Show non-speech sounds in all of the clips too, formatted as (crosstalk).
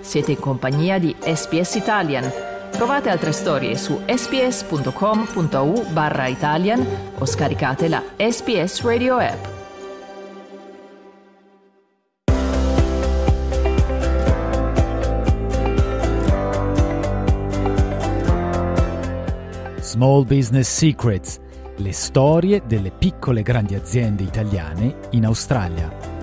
Siete in compagnia di SPS Italian. Trovate altre storie su sps.com.u barra Italian o scaricate la SPS Radio app. Small Business Secrets, le storie delle piccole e grandi aziende italiane in Australia.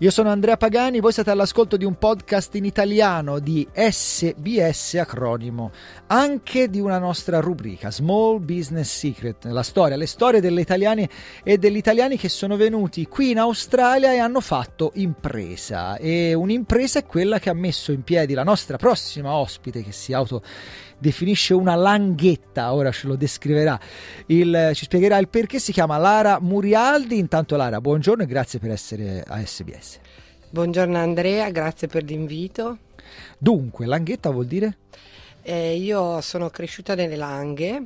Io sono Andrea Pagani, voi siete all'ascolto di un podcast in italiano di SBS acronimo, anche di una nostra rubrica Small Business Secret, la storia, le storie delle italiane e degli italiani che sono venuti qui in Australia e hanno fatto impresa e un'impresa è quella che ha messo in piedi la nostra prossima ospite che si auto definisce una langhetta, ora ce lo descriverà, il, ci spiegherà il perché, si chiama Lara Murialdi. Intanto Lara, buongiorno e grazie per essere a SBS. Buongiorno Andrea, grazie per l'invito. Dunque, langhetta vuol dire? Eh, io sono cresciuta nelle Langhe,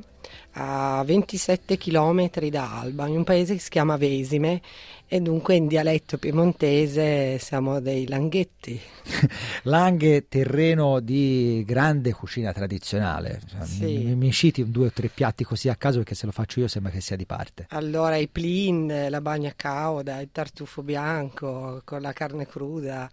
a 27 km da Alba, in un paese che si chiama Vesime e dunque in dialetto piemontese siamo dei langhetti. (laughs) Langhe, terreno di grande cucina tradizionale. Cioè, sì. Mi, mi, citi due o tre piatti così a caso perché se lo faccio io sembra che sia di parte. Allora i plin, la bagna cauda, il tartufo bianco con la carne cruda,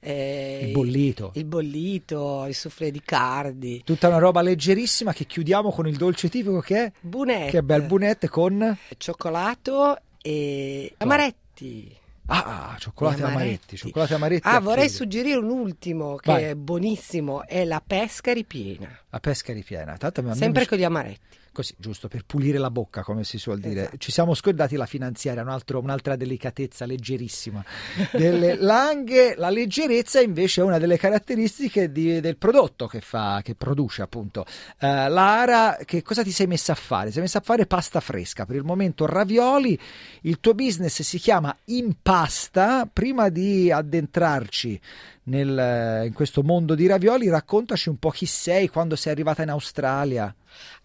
eh, il bollito, il, il bollito, il soufflé di cardi. Tutta una roba leggerissima che chiudiamo con il dolce tipico che? Bunette. Che bel bunette con? Cioccolato e amaretti. Ah, ah cioccolate amaretti. amaretti, cioccolate amaretti. Ah, vorrei figlio. suggerire un ultimo che Vai. è buonissimo, è la pesca ripiena. La pesca ripiena, tanto Sempre mi... con gli amaretti così giusto per pulire la bocca, come si suol dire. Esatto. Ci siamo scordati la finanziaria, un altro, un'altra delicatezza leggerissima delle (laughs) langhe. La leggerezza invece è una delle caratteristiche di, del prodotto che, fa, che produce appunto. Uh, eh, Lara, che cosa ti sei messa a fare? Sei messa a fare pasta fresca, per il momento ravioli, il tuo business si chiama Impasta, prima di addentrarci nel, in questo mondo di ravioli. Raccontaci un po' chi sei, quando sei arrivata in Australia.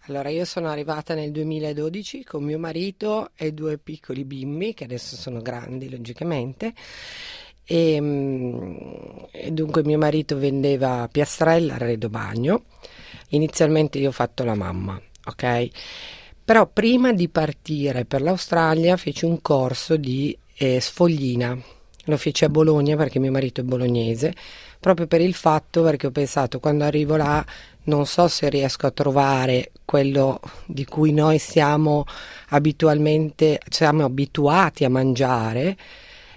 Allora, io sono arrivata nel 2012 con mio marito e due piccoli bimbi, che adesso sono grandi logicamente. E, ehm, e dunque mio marito vendeva piastrella, arredo bagno. Inizialmente io ho fatto la mamma, ok? Però prima di partire per l'Australia feci un corso di eh, sfoglina lo feci a Bologna perché mio marito è bolognese, proprio per il fatto perché ho pensato quando arrivo là non so se riesco a trovare quello di cui noi siamo abitualmente siamo abituati a mangiare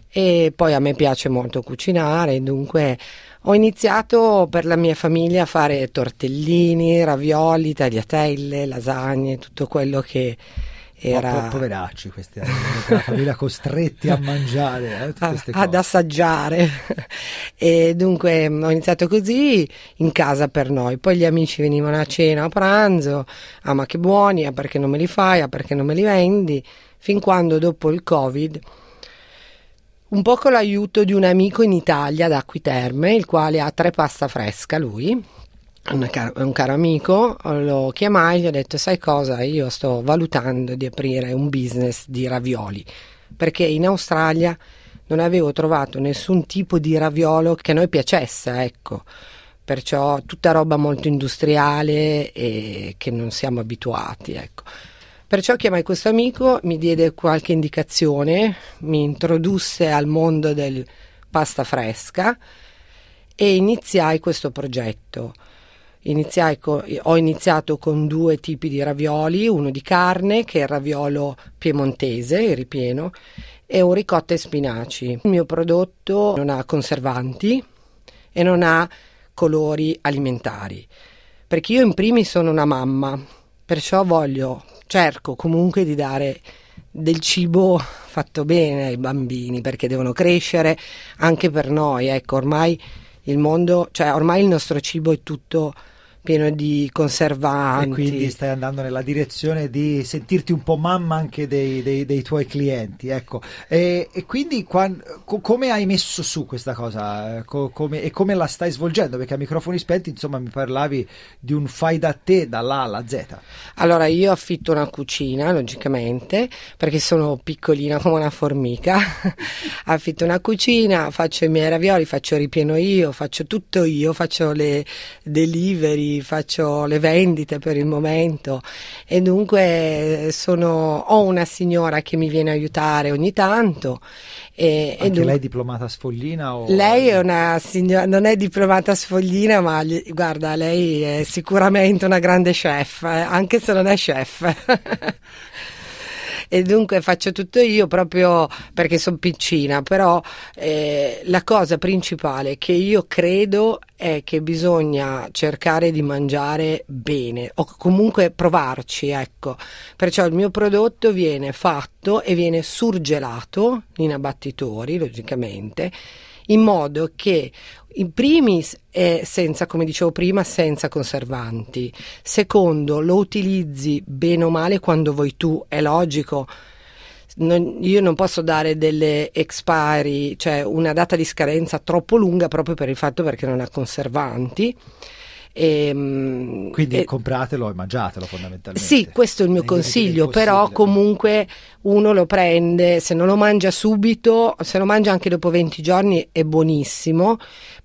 e poi a me piace molto cucinare, dunque ho iniziato per la mia famiglia a fare tortellini, ravioli, tagliatelle, lasagne, tutto quello che era... Po- poveracci questi, eh, (laughs) la famiglia costretti a mangiare, eh, a- ah, ad assaggiare. (laughs) e dunque mm, ho iniziato così in casa per noi, poi gli amici venivano a cena, a pranzo, ah ma che buoni, ah perché non me li fai, ah perché non me li vendi, fin quando dopo il Covid un po' con l'aiuto di un amico in Italia ad Acquiterme, il quale ha tre pasta fresca lui Car- un caro amico, lo chiamai gli ho detto: Sai cosa? Io sto valutando di aprire un business di ravioli perché in Australia non avevo trovato nessun tipo di raviolo che a noi piacesse, ecco. Perciò tutta roba molto industriale e che non siamo abituati, ecco. Perciò chiamai questo amico, mi diede qualche indicazione, mi introdusse al mondo del pasta fresca e iniziai questo progetto iniziai co- ho iniziato con due tipi di ravioli, uno di carne, che è il raviolo piemontese, il ripieno, e un ricotta e spinaci. Il mio prodotto non ha conservanti e non ha colori alimentari, perché io in primis sono una mamma, perciò voglio, cerco comunque di dare del cibo fatto bene ai bambini perché devono crescere anche per noi, ecco, ormai il mondo, cioè ormai il nostro cibo è tutto pieno di conservanti. E quindi stai andando nella direzione di sentirti un po' mamma anche dei, dei, dei tuoi clienti. Ecco. E, e quindi quando, co- come hai messo su questa cosa co- come, e come la stai svolgendo? Perché a microfoni spenti, insomma, mi parlavi di un fai da te dall'A alla Z. Allora, io affitto una cucina, logicamente, perché sono piccolina come una formica. (laughs) affitto una cucina, faccio i miei ravioli, faccio ripieno io, faccio tutto io, faccio le delivery faccio le vendite per il momento e dunque eh, sono, ho una signora che mi viene a aiutare ogni tanto. E, Anche e dunque, lei è diplomata sfoglina? O... Lei è una signora, non è diplomata sfoglina, ma gli, guarda, lei è sicuramente una grande chef, eh, anche se non è chef. (laughs) e dunque faccio tutto io proprio perché sono piccina, però eh, la cosa principale che io credo è che bisogna cercare di mangiare bene o comunque provarci, ecco. Perciò il mio prodotto viene fatto e viene surgelato in abbattitori, logicamente in modo che in primis è senza, come dicevo prima, senza conservanti. Secondo, lo utilizzi bene o male quando vuoi tu, è logico. Non, io non posso dare delle expiry, cioè una data di scadenza troppo lunga proprio per il fatto perché non ha conservanti. E, ehm, Quindi e, compratelo e mangiatelo fondamentalmente. Sì, questo è il mio consiglio, però comunque uno lo prende, se non lo mangia subito, se lo mangia anche dopo 20 giorni è buonissimo,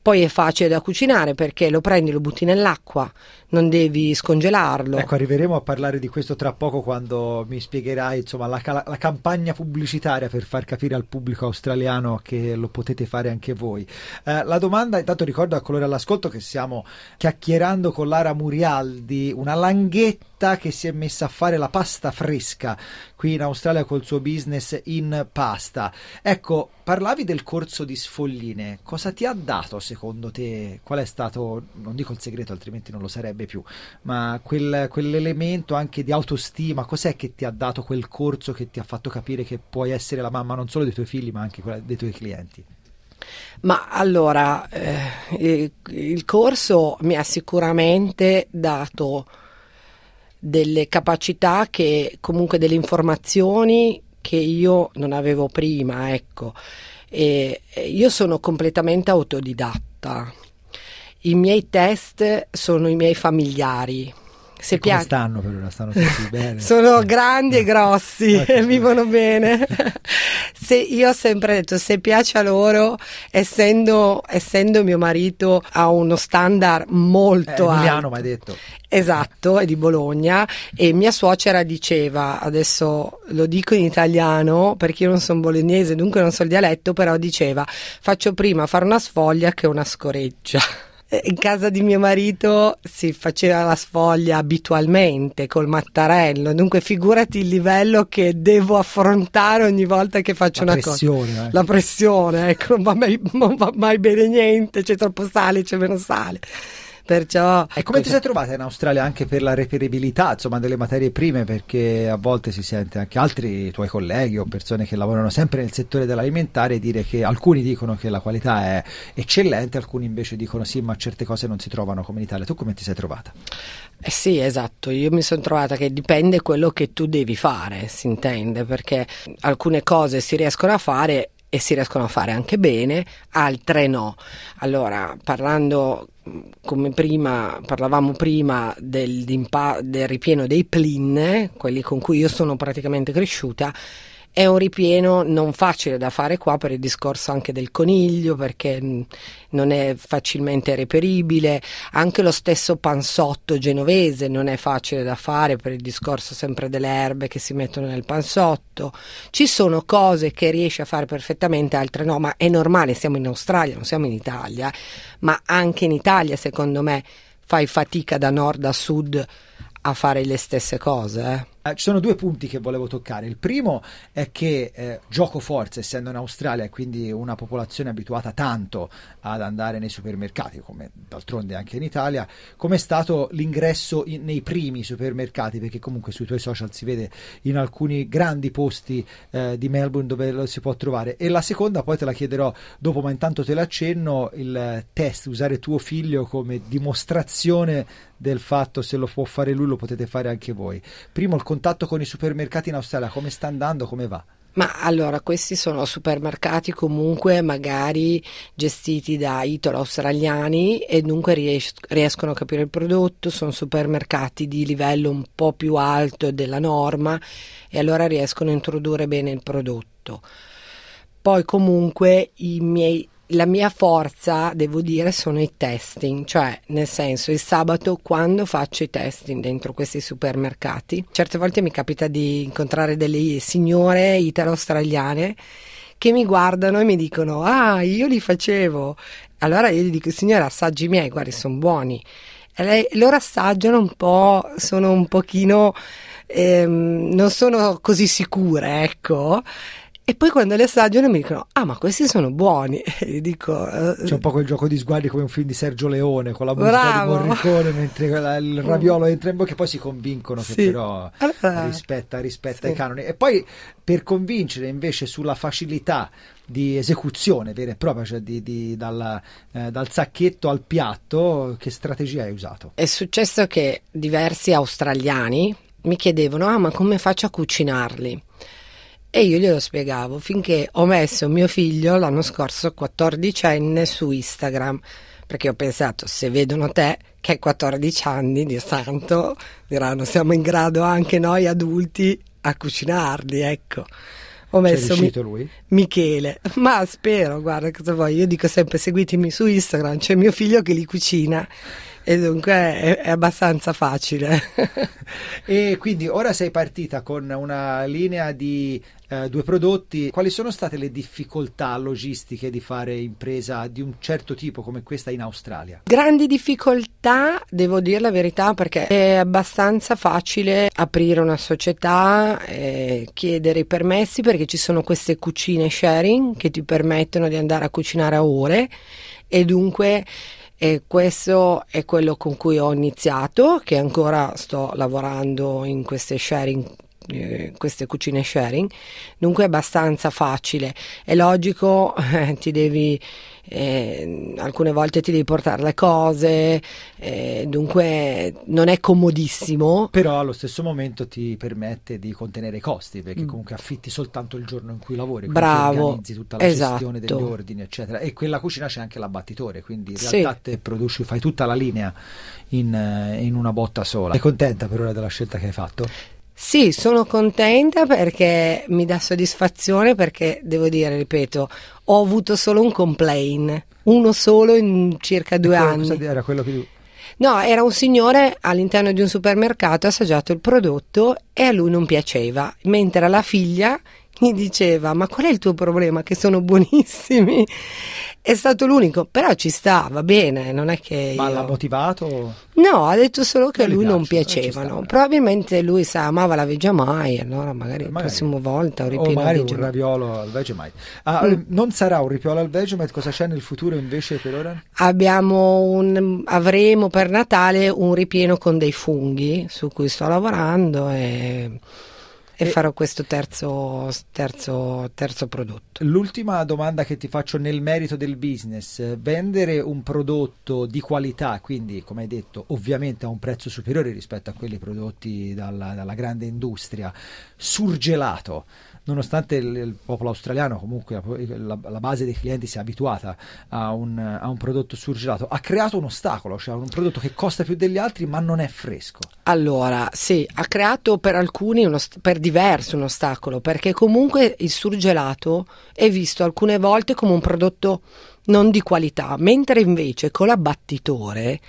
poi è facile da cucinare perché lo prendi, lo butti nell'acqua, non devi scongelarlo. Ecco, arriveremo a parlare di questo tra poco quando mi spiegherai insomma, la, la, la campagna pubblicitaria per far capire al pubblico australiano che lo potete fare anche voi. Eh, la domanda, intanto ricordo a colore all'ascolto che siamo chiacchierati chiacchierando con Lara Murialdi, una langhetta che si è messa a fare la pasta fresca qui in Australia col suo business in pasta. Ecco, parlavi del corso di sfolline, cosa ti ha dato secondo te? Qual è stato, non dico il segreto altrimenti non lo sarebbe più, ma quel, quell'elemento anche di autostima, cos'è che ti ha dato quel corso che ti ha fatto capire che puoi essere la mamma non solo dei tuoi figli ma anche dei tuoi clienti? Ma allora, eh, il corso mi ha sicuramente dato delle capacità che comunque delle informazioni che io non avevo prima, ecco. E, eh, io sono completamente autodidatta. I miei test sono i miei familiari, se piac- stanno per ora? Stanno (laughs) tutti bene? Sono grandi e grossi, e eh, vivono bene. (laughs) se, io ho sempre detto, se piace a loro, essendo, essendo mio marito a uno standard molto eh, Emiliano, alto. mi hai detto. Esatto, è di Bologna e mia suocera diceva, adesso lo dico in italiano perché io non sono bolognese, dunque non so il dialetto, però diceva, faccio prima fare una sfoglia che una scoreggia in casa di mio marito si faceva la sfoglia abitualmente col mattarello, dunque figurati il livello che devo affrontare ogni volta che faccio la una pressione, cosa. Eh. La pressione, ecco, non va, mai, non va mai bene niente, c'è troppo sale, c'è meno sale. Perciò, e come ti sei trovata in Australia anche per la reperibilità insomma, delle materie prime? Perché a volte si sente anche altri tuoi colleghi o persone che lavorano sempre nel settore dell'alimentare dire che alcuni dicono che la qualità è eccellente, alcuni invece dicono sì, ma certe cose non si trovano come in Italia. Tu come ti sei trovata? Eh sì, esatto, io mi sono trovata che dipende quello che tu devi fare, si intende, perché alcune cose si riescono a fare e si riescono a fare anche bene, altre no. Allora, parlando come prima parlavamo prima del, del ripieno dei plin, quelli con cui io sono praticamente cresciuta, è un ripieno non facile da fare qua per il discorso anche del coniglio, perché mm, non è facilmente reperibile, anche lo stesso pansotto genovese non è facile da fare per il discorso sempre delle erbe che si mettono nel pansotto Ci sono cose che riesce a fare perfettamente, altre no, ma è normale, siamo in Australia, non siamo in Italia, ma anche in Italia secondo me fai fatica da nord a sud a fare le stesse cose. Eh? eh, ci sono due punti che volevo toccare. Il primo è che eh, gioco forza, essendo in Australia e quindi una popolazione abituata tanto ad andare nei supermercati, come d'altronde anche in Italia, com'è stato l'ingresso in, nei primi supermercati, perché comunque sui tuoi social si vede in alcuni grandi posti eh, di Melbourne dove lo si può trovare. E la seconda poi te la chiederò dopo, ma intanto te l'accenno, il test, usare tuo figlio come dimostrazione del fatto se lo può fare lui lo potete fare anche voi. Primo il contatto con i supermercati in Australia, come sta andando, come va? Ma allora, questi sono supermercati comunque magari gestiti da italo-australiani e dunque ries- riescono a capire il prodotto, sono supermercati di livello un po' più alto della norma e allora riescono a introdurre bene il prodotto. Poi comunque i miei la mia forza, devo dire, sono i testing, cioè nel senso il sabato quando faccio i testing dentro questi supermercati, certe volte mi capita di incontrare delle signore italo-australiane che mi guardano e mi dicono ah io li facevo allora io gli dico signora assaggi miei guardi sono buoni e lei, loro assaggiano un po' sono un pochino ehm, non sono così sicure ecco e poi quando le assaggiano mi dicono, ah ma questi sono buoni. (laughs) E gli dico, eh, C'è un po' quel gioco di sguardi come un film di Sergio Leone, con la musica bravo. di Morricone, (laughs) mentre il raviolo entra in bocca e poi si convincono che sì. però allora, rispetta, rispetta sì. i canoni. E poi per convincere invece sulla facilità di esecuzione vera e propria, cioè di, di, dalla, eh, dal sacchetto al piatto, che strategia hai usato? È successo che diversi australiani mi chiedevano: ah, ma come faccio a cucinarli? E io glielo spiegavo finché ho messo mio figlio l'anno scorso 14enne su Instagram, perché ho pensato se vedono te che hai 14 anni, Dio santo, diranno siamo in grado anche noi adulti a cucinarli, ecco. Ho messo mi- lui? Michele, ma spero, guarda cosa vuoi, io dico sempre seguitemi su Instagram, c'è mio figlio che li cucina e dunque è, è abbastanza facile. (laughs) e quindi ora sei partita con una linea di eh, due prodotti. Quali sono state le difficoltà logistiche di fare impresa di un certo tipo come questa in Australia? Grandi difficoltà, devo dire la verità, perché è abbastanza facile aprire una società, eh, chiedere i permessi perché ci sono queste cucine sharing che ti permettono di andare a cucinare a ore e dunque e questo è quello con cui ho iniziato, che ancora sto lavorando in queste sharing eh, queste cucine sharing, dunque è abbastanza facile. È logico, eh, ti devi, eh, alcune volte ti devi portare le cose, eh, dunque non è comodissimo. Però allo stesso momento ti permette di contenere i costi, perché mm. comunque affitti soltanto il giorno in cui lavori, quindi Bravo, organizzi tutta la esatto. gestione degli ordini, eccetera. E quella cucina c'è anche l'abbattitore, quindi in realtà sì. te produci, fai tutta la linea in, eh, in una botta sola. Sei contenta per ora della scelta che hai fatto? Sì, sono contenta perché mi dà soddisfazione perché devo dire, ripeto, ho avuto solo un complain, uno solo in circa due anni. Cosa Era quello che No, era un signore all'interno di un supermercato, ha assaggiato il prodotto e a lui non piaceva, mentre alla figlia mi diceva ma qual è il tuo problema che sono buonissimi? È stato l'unico, però ci sta, va bene, non è che... Ma l'ha motivato? No, ha detto solo che a lui piace, non eh, piacevano, sta, probabilmente lui sa, amava la Vegemite, allora magari, magari la prossima volta un ripieno o magari un raviolo al Vegemite. Ah, mm. Non sarà un ripiolo al Vegemite, cosa c'è nel futuro invece per ora? abbiamo Un, avremo per Natale un ripieno con dei funghi su cui sto lavorando e e, farò questo terzo, terzo, terzo prodotto. L'ultima domanda che ti faccio nel merito del business, vendere un prodotto di qualità, quindi come hai detto ovviamente a un prezzo superiore rispetto a quelli prodotti dalla, dalla grande industria, surgelato nonostante il, il popolo australiano, comunque la, la, base dei clienti si è abituata a un, a un, prodotto surgelato, ha creato un ostacolo, cioè un prodotto che costa più degli altri ma non è fresco. Allora, sì, ha creato per alcuni, uno, per diversi un ostacolo, perché comunque il surgelato è visto alcune volte come un prodotto non di qualità, mentre invece con l'abbattitore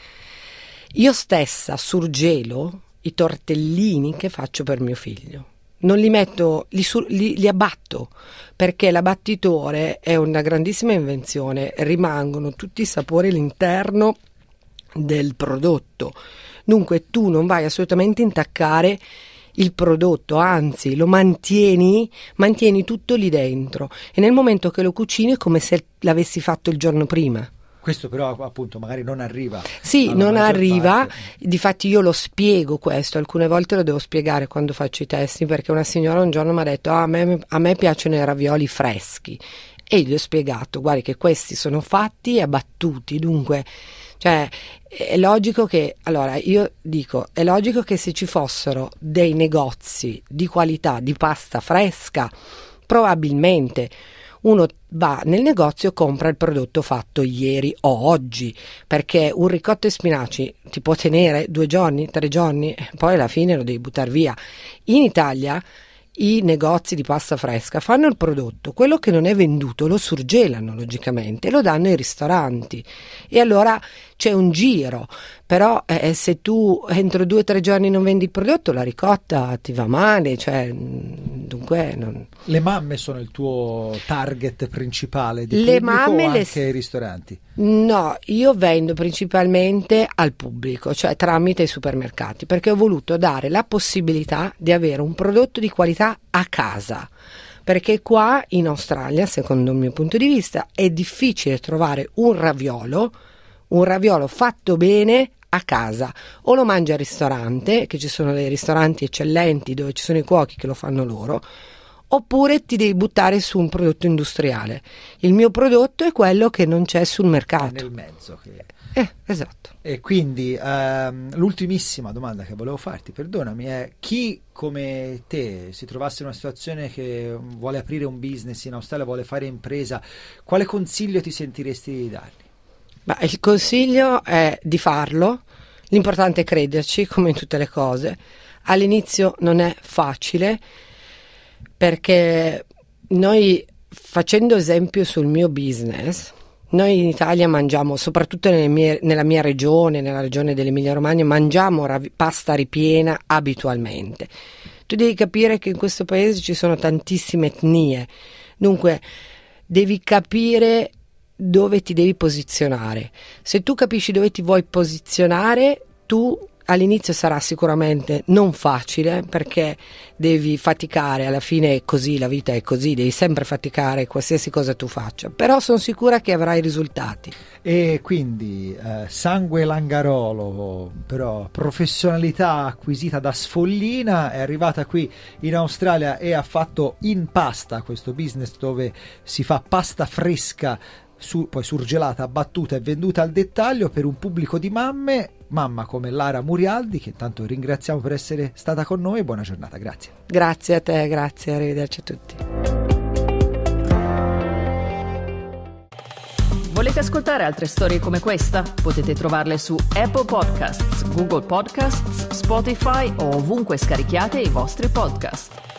io stessa surgelo i tortellini che faccio per mio figlio non li metto, li, su, li, li abbatto, perché l'abbattitore è una grandissima invenzione, rimangono tutti i sapori all'interno del prodotto. Dunque tu non vai assolutamente a intaccare il prodotto, anzi lo mantieni, mantieni tutto lì dentro e nel momento che lo cucini è come se l'avessi fatto il giorno prima. Questo però appunto magari non arriva. Sì, non arriva, difatti io lo spiego questo, alcune volte lo devo spiegare quando faccio i testi perché una signora un giorno mi ha detto ah, a, me, a me piacciono i ravioli freschi e gli ho spiegato guardi che questi sono fatti e abbattuti, dunque cioè è logico che, allora io dico, è logico che se ci fossero dei negozi di qualità di pasta fresca, probabilmente uno va nel negozio e compra il prodotto fatto ieri o oggi, perché un ricotto e spinaci ti può tenere due giorni, tre giorni, poi alla fine lo devi buttare via. In Italia i negozi di pasta fresca fanno il prodotto, quello che non è venduto lo surgelano logicamente, e lo danno ai ristoranti e allora c'è un giro però eh, eh, se tu entro due o tre giorni non vendi il prodotto la ricotta ti va male cioè, mm, dunque non... le mamme sono il tuo target principale di le mamme anche le... ai ristoranti no io vendo principalmente al pubblico cioè tramite i supermercati perché ho voluto dare la possibilità di avere un prodotto di qualità a casa perché qua in Australia, secondo il mio punto di vista, è difficile trovare un raviolo, un raviolo fatto bene a casa o lo mangi al ristorante, che ci sono dei ristoranti eccellenti dove ci sono i cuochi che lo fanno loro, oppure ti devi buttare su un prodotto industriale. Il mio prodotto è quello che non c'è sul mercato. Nel mezzo. Che... Eh, esatto. E quindi ehm, l'ultimissima domanda che volevo farti, perdonami, è chi come te si trovasse in una situazione che vuole aprire un business in Australia, vuole fare impresa, quale consiglio ti sentiresti di dargli? Beh, il consiglio è di farlo, l'importante è crederci come in tutte le cose. All'inizio non è facile perché noi facendo esempio sul mio business, noi in Italia mangiamo, soprattutto mie, nella mia regione, nella regione dell'Emilia Romagna, mangiamo ravi, pasta ripiena abitualmente. Tu devi capire che in questo paese ci sono tantissime etnie, dunque devi capire dove ti devi posizionare. Se tu capisci dove ti vuoi posizionare, tu all'inizio sarà sicuramente non facile perché devi faticare, alla fine è così, la vita è così, devi sempre faticare qualsiasi cosa tu faccia, però sono sicura che avrai risultati. E quindi eh, sangue langarolo, però professionalità acquisita da Sfollina, è arrivata qui in Australia e ha fatto in pasta questo business dove si fa pasta fresca su, poi surgelata, abbattuta e venduta al dettaglio per un pubblico di mamme, mamma come Lara Murialdi, che intanto ringraziamo per essere stata con noi, buona giornata, grazie. Grazie a te, grazie, arrivederci a tutti. Volete ascoltare altre storie come questa? Potete trovarle su Apple Podcasts, Google Podcasts, Spotify o ovunque scarichiate i vostri podcast.